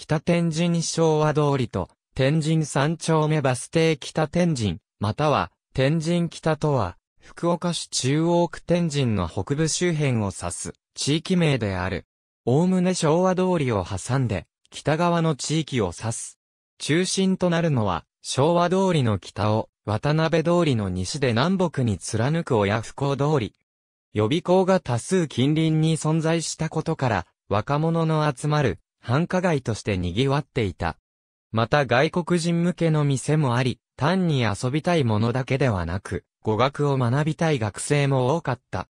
北天神昭和通りと、天神三丁目バス停北天神、または、天神北とは、福岡市中央区天神の北部周辺を指す、地域名である。おおむね昭和通りを挟んで、北側の地域を指す。中心となるのは、昭和通りの北を、渡辺通りの西で南北に貫く親不幸通り。予備校が多数近隣に存在したことから、若者の集まる繁華街として賑わっていた。また外国人向けの店もあり、単に遊びたいものだけではなく、語学を学びたい学生も多かった。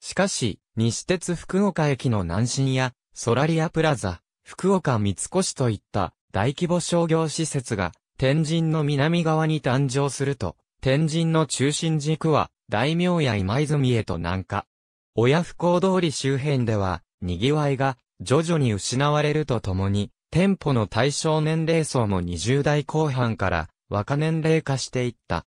しかし、西鉄福岡駅の南進や、ソラリアプラザ、福岡三越といった大規模商業施設が、天神の南側に誕生すると、天神の中心軸は、大名や今泉へと南下。親不孝通り周辺では、賑わいが徐々に失われるとともに、店舗の対象年齢層も20代後半から若年齢化していった。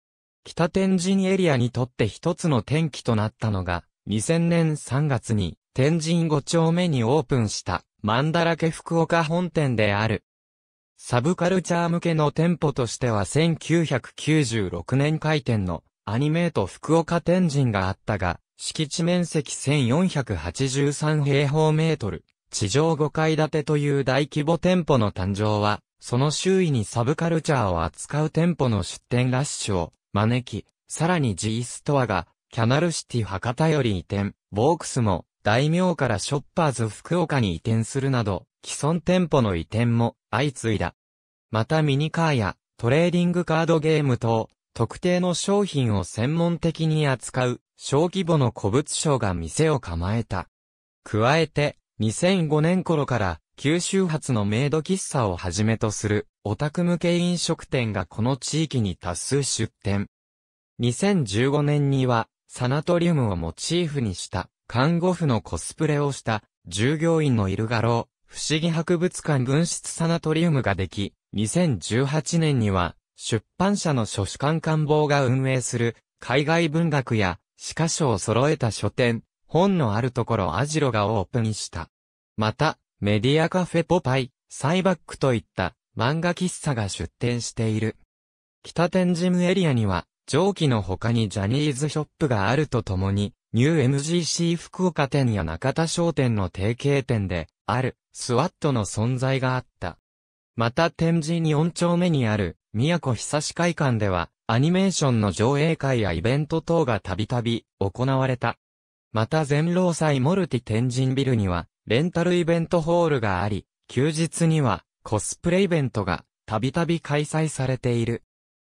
北天神エリアにとって一つの転機となったのが、2000年3月に天神5丁目にオープンしたマンダラケ福岡本店である。サブカルチャー向けの店舗としては1996年開店のアニメート福岡天神があったが、敷地面積1483平方メートル、地上5階建てという大規模店舗の誕生は、その周囲にサブカルチャーを扱う店舗の出店ラッシュを招き、さらに G ストアが、キャナルシティ博多より移転、ボークスも、大名からショッパーズ福岡に移転するなど、既存店舗の移転も相次いだ。またミニカーやトレーディングカードゲーム等、特定の商品を専門的に扱う小規模の古物商が店を構えた。加えて、2005年頃から九州発のメイド喫茶をはじめとするオタク向け飲食店がこの地域に多数出店。2015年にはサナトリウムをモチーフにした看護婦のコスプレをした従業員のいる画廊不思議博物館分室サナトリウムができ、2018年には出版社の書士官官房が運営する海外文学や歯科書を揃えた書店本のあるところアジロがオープンした。また、メディアカフェポパイ、サイバックといった漫画喫茶が出店している。北天神エリアには、上記の他にジャニーズショップがあるとともに、ニュー MGC 福岡店や中田商店の提携店で、ある、スワットの存在があった。また天神4丁目にある、宮古久市会館では、アニメーションの上映会やイベント等がたびたび行われた。また全労祭モルティ天神ビルには、レンタルイベントホールがあり、休日には、コスプレイベントが、たびたび開催されている。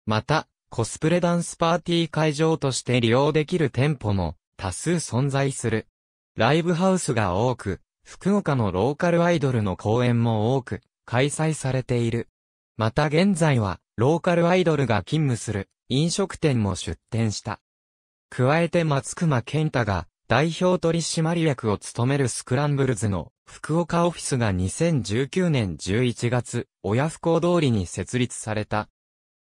また、コスプレダンスパーティー会場として利用できる店舗も、多数存在する。ライブハウスが多く、福岡のローカルアイドルの公演も多く、開催されている。また現在は、ローカルアイドルが勤務する飲食店も出店した。加えて松隈健太が代表取締役を務めるスクランブルズの福岡オフィスが2019年11月、親不孝通りに設立された。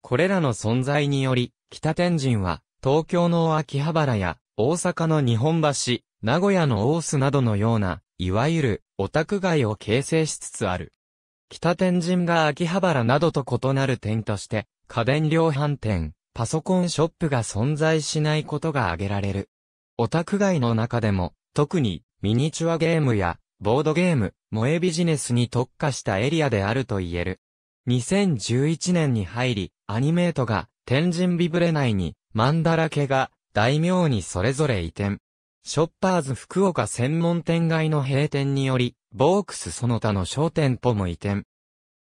これらの存在により、北天神は、東京の秋葉原や、大阪の日本橋、名古屋の大須などのような、いわゆる、オタク街を形成しつつある。北天神が秋葉原などと異なる点として、家電量販店、パソコンショップが存在しないことが挙げられる。オタク街の中でも、特にミニチュアゲームやボードゲーム、萌えビジネスに特化したエリアであると言える。2011年に入り、アニメートが天神ビブレ内に、マンダラケが大名にそれぞれ移転。ショッパーズ福岡専門店街の閉店により、ボークスその他の商店舗も移転。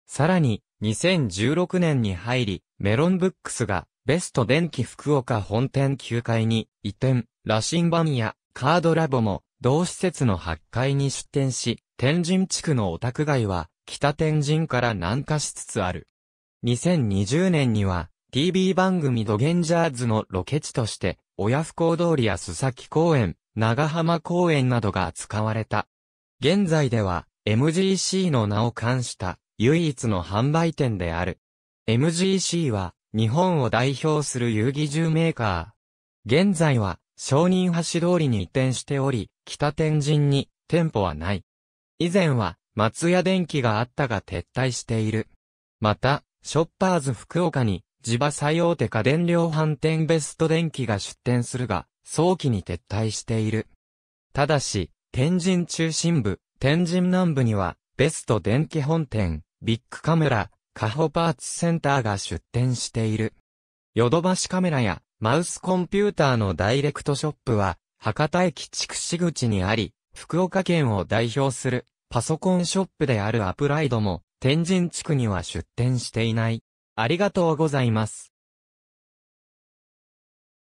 さらに、2016年に入り、メロンブックスがベスト電気福岡本店9階に移転、羅針盤やカードラボも同施設の8階に出店し、天神地区のオタク街は北天神から南下しつつある。2020年には TV 番組ドゲンジャーズのロケ地として、親不孝通りや須崎公園、長浜公園などが使われた。現在では MGC の名を冠した唯一の販売店である。MGC は日本を代表する遊技銃メーカー。現在は、承認橋通りに移転しており、北天神に店舗はない。以前は、松屋電機があったが撤退している。また、ショッパーズ福岡に、地場最大手家電量販店ベスト電機が出店するが、早期に撤退している。ただし、天神中心部、天神南部には、ベスト電機本店、ビッグカメラ、カホパーツセンターが出店している。ヨドバシカメラやマウスコンピューターのダイレクトショップは、博多駅筑紫口にあり、福岡県を代表するパソコンショップであるアプライドも、天神地区には出店していない。ありがとうございます。